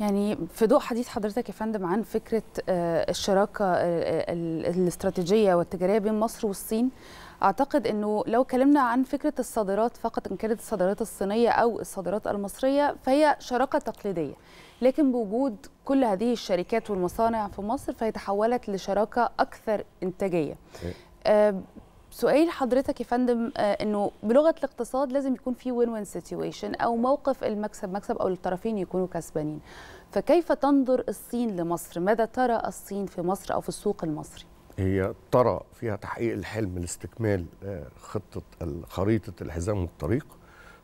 يعني في ضوء حديث حضرتك يا فندم عن فكره آه، الشراكه آه، آه، الاستراتيجيه والتجاريه بين مصر والصين اعتقد انه لو اتكلمنا عن فكره الصادرات فقط ان كانت الصادرات الصينيه او الصادرات المصريه فهي شراكه تقليديه لكن بوجود كل هذه الشركات والمصانع في مصر فهي تحولت لشراكه اكثر انتاجيه إيه. سؤال حضرتك يا فندم آه، انه بلغه الاقتصاد لازم يكون في وين وين سيتويشن او موقف المكسب مكسب او الطرفين يكونوا كسبانين فكيف تنظر الصين لمصر ماذا ترى الصين في مصر او في السوق المصري هي ترى فيها تحقيق الحلم لاستكمال آه، خطه خريطه الحزام والطريق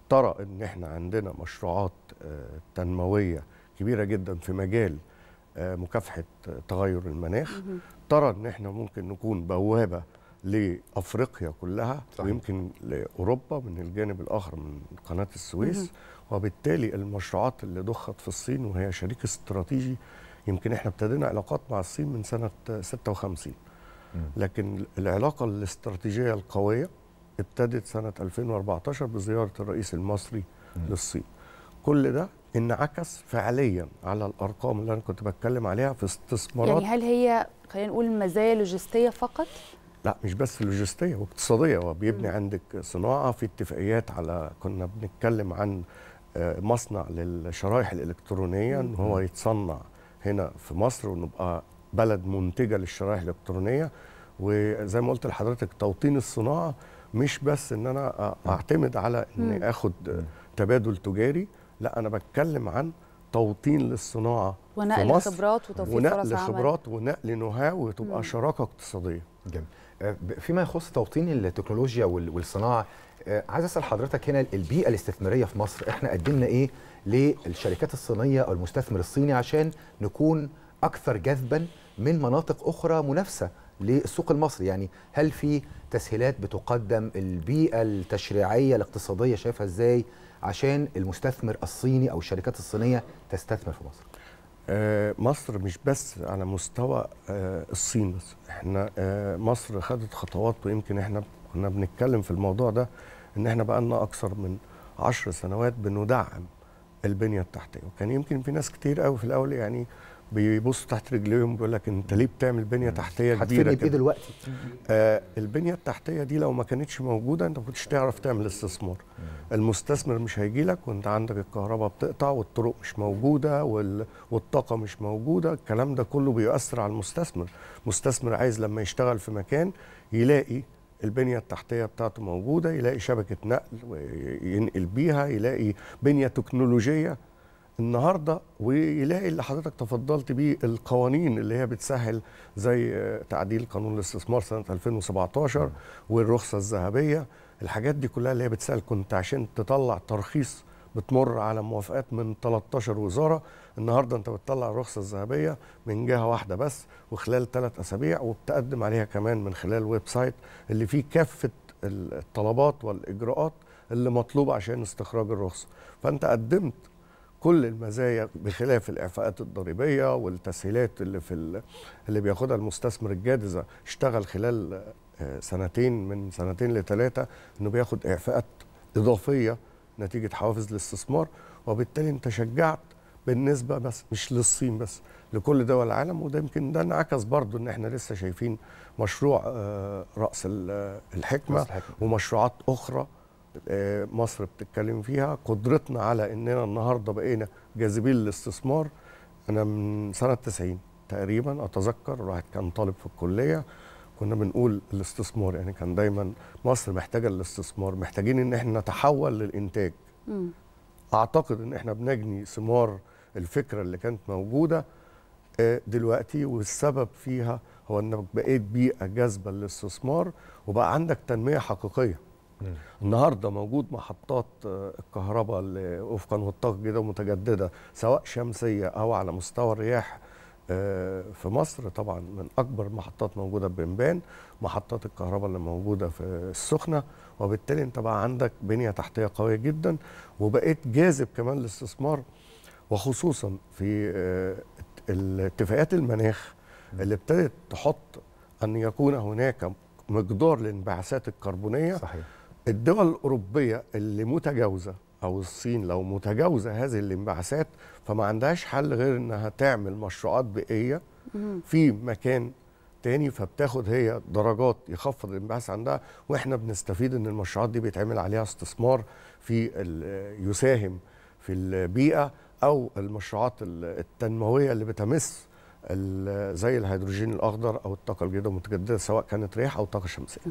ترى ان احنا عندنا مشروعات آه، تنمويه كبيره جدا في مجال مكافحه تغير المناخ ترى ان احنا ممكن نكون بوابه لافريقيا كلها صحيح. ويمكن لاوروبا من الجانب الاخر من قناه السويس مم. وبالتالي المشروعات اللي ضخت في الصين وهي شريك استراتيجي يمكن احنا ابتدينا علاقات مع الصين من سنه 56 مم. لكن العلاقه الاستراتيجيه القويه ابتدت سنه 2014 بزياره الرئيس المصري مم. للصين كل ده انعكس فعليا على الارقام اللي انا كنت بتكلم عليها في يعني استثمارات يعني هل هي خلينا نقول مزايا لوجستيه فقط لا مش بس لوجستيه واقتصاديه هو بيبني م. عندك صناعه في اتفاقيات على كنا بنتكلم عن آه، مصنع للشرائح الالكترونيه ان هو يتصنع هنا في مصر ونبقى بلد منتجه للشرائح الالكترونيه وزي ما قلت لحضرتك توطين الصناعه مش بس ان انا اعتمد على اني اخد تبادل تجاري لا انا بتكلم عن توطين للصناعه ونقل خبرات وتوفير ونقل خبرات ونقل نهاو وتبقى مم. شراكه اقتصاديه جميل آه، فيما يخص توطين التكنولوجيا والصناعه آه، عايز اسال حضرتك هنا البيئه الاستثماريه في مصر احنا قدمنا ايه للشركات الصينيه او المستثمر الصيني عشان نكون اكثر جذبا من مناطق اخرى منافسه للسوق المصري يعني هل في تسهيلات بتقدم البيئه التشريعيه الاقتصاديه شايفها ازاي عشان المستثمر الصيني او الشركات الصينيه تستثمر في مصر آه، مصر مش بس على مستوى آه، الصين بس احنا آه، مصر خدت خطوات ويمكن احنا كنا بنتكلم في الموضوع ده ان احنا بقالنا اكثر من عشر سنوات بندعم البنيه التحتيه وكان يمكن في ناس كتير قوي في الاول يعني بيبص تحت رجليهم بيقول لك انت ليه بتعمل بنيه تحتيه كبيره كده دلوقتي آه البنيه التحتيه دي لو ما كانتش موجوده انت ما كنتش تعرف تعمل استثمار المستثمر مش هيجي لك وانت عندك الكهرباء بتقطع والطرق مش موجوده وال... والطاقه مش موجوده الكلام ده كله بيؤثر على المستثمر المستثمر عايز لما يشتغل في مكان يلاقي البنية التحتية بتاعته موجودة يلاقي شبكة نقل ينقل بيها يلاقي بنية تكنولوجية النهارده ويلاقي اللي حضرتك تفضلت بيه القوانين اللي هي بتسهل زي تعديل قانون الاستثمار سنه 2017 والرخصه الذهبيه الحاجات دي كلها اللي هي بتسهل كنت عشان تطلع ترخيص بتمر على موافقات من 13 وزاره النهارده انت بتطلع الرخصه الذهبيه من جهه واحده بس وخلال ثلاث اسابيع وبتقدم عليها كمان من خلال ويب سايت اللي فيه كافه الطلبات والاجراءات اللي مطلوبه عشان استخراج الرخصه فانت قدمت كل المزايا بخلاف الاعفاءات الضريبيه والتسهيلات اللي في اللي بياخدها المستثمر الجادزه اشتغل خلال آه، سنتين من سنتين لثلاثه انه بياخد اعفاءات اضافيه نتيجه حوافز الاستثمار وبالتالي انت شجعت بالنسبه بس مش للصين بس لكل دول العالم وده يمكن ده انعكس برضه ان احنا لسه شايفين مشروع آه، راس الحكمه, الحكمة. ومشروعات اخرى آه، مصر بتتكلم فيها قدرتنا على اننا النهارده بقينا جاذبين للاستثمار انا من سنه 90 تقريبا اتذكر الواحد كان طالب في الكليه كنا بنقول الاستثمار يعني كان دايما مصر محتاجه الاستثمار محتاجين ان احنا نتحول للانتاج م. اعتقد ان احنا بنجني ثمار الفكره اللي كانت موجوده آه، دلوقتي والسبب فيها هو انك بقيت بيئه جاذبه للاستثمار وبقى عندك تنميه حقيقيه النهارده موجود محطات آه، الكهرباء اللي وفقا والطاقه كده متجدده سواء شمسيه او على مستوى الرياح آه، في مصر طبعا من اكبر محطات موجوده في بنبان محطات الكهرباء اللي موجوده في السخنه وبالتالي انت بقى عندك بنيه تحتيه قويه جدا وبقيت جاذب كمان للاستثمار وخصوصا في آه، الاتفاقيات المناخ اللي ابتدت تحط ان يكون هناك مقدار للانبعاثات الكربونيه صحيح. الدول الأوروبية اللي متجاوزة أو الصين لو متجاوزة هذه الانبعاثات فما عندهاش حل غير إنها تعمل مشروعات بيئية في مكان تاني فبتاخد هي درجات يخفض الانبعاث عندها واحنا بنستفيد ان المشروعات دي بيتعمل عليها استثمار في يساهم في البيئه او المشروعات التنمويه اللي بتمس زي الهيدروجين الاخضر او الطاقه الجديده المتجدده سواء كانت ريح او طاقه شمسيه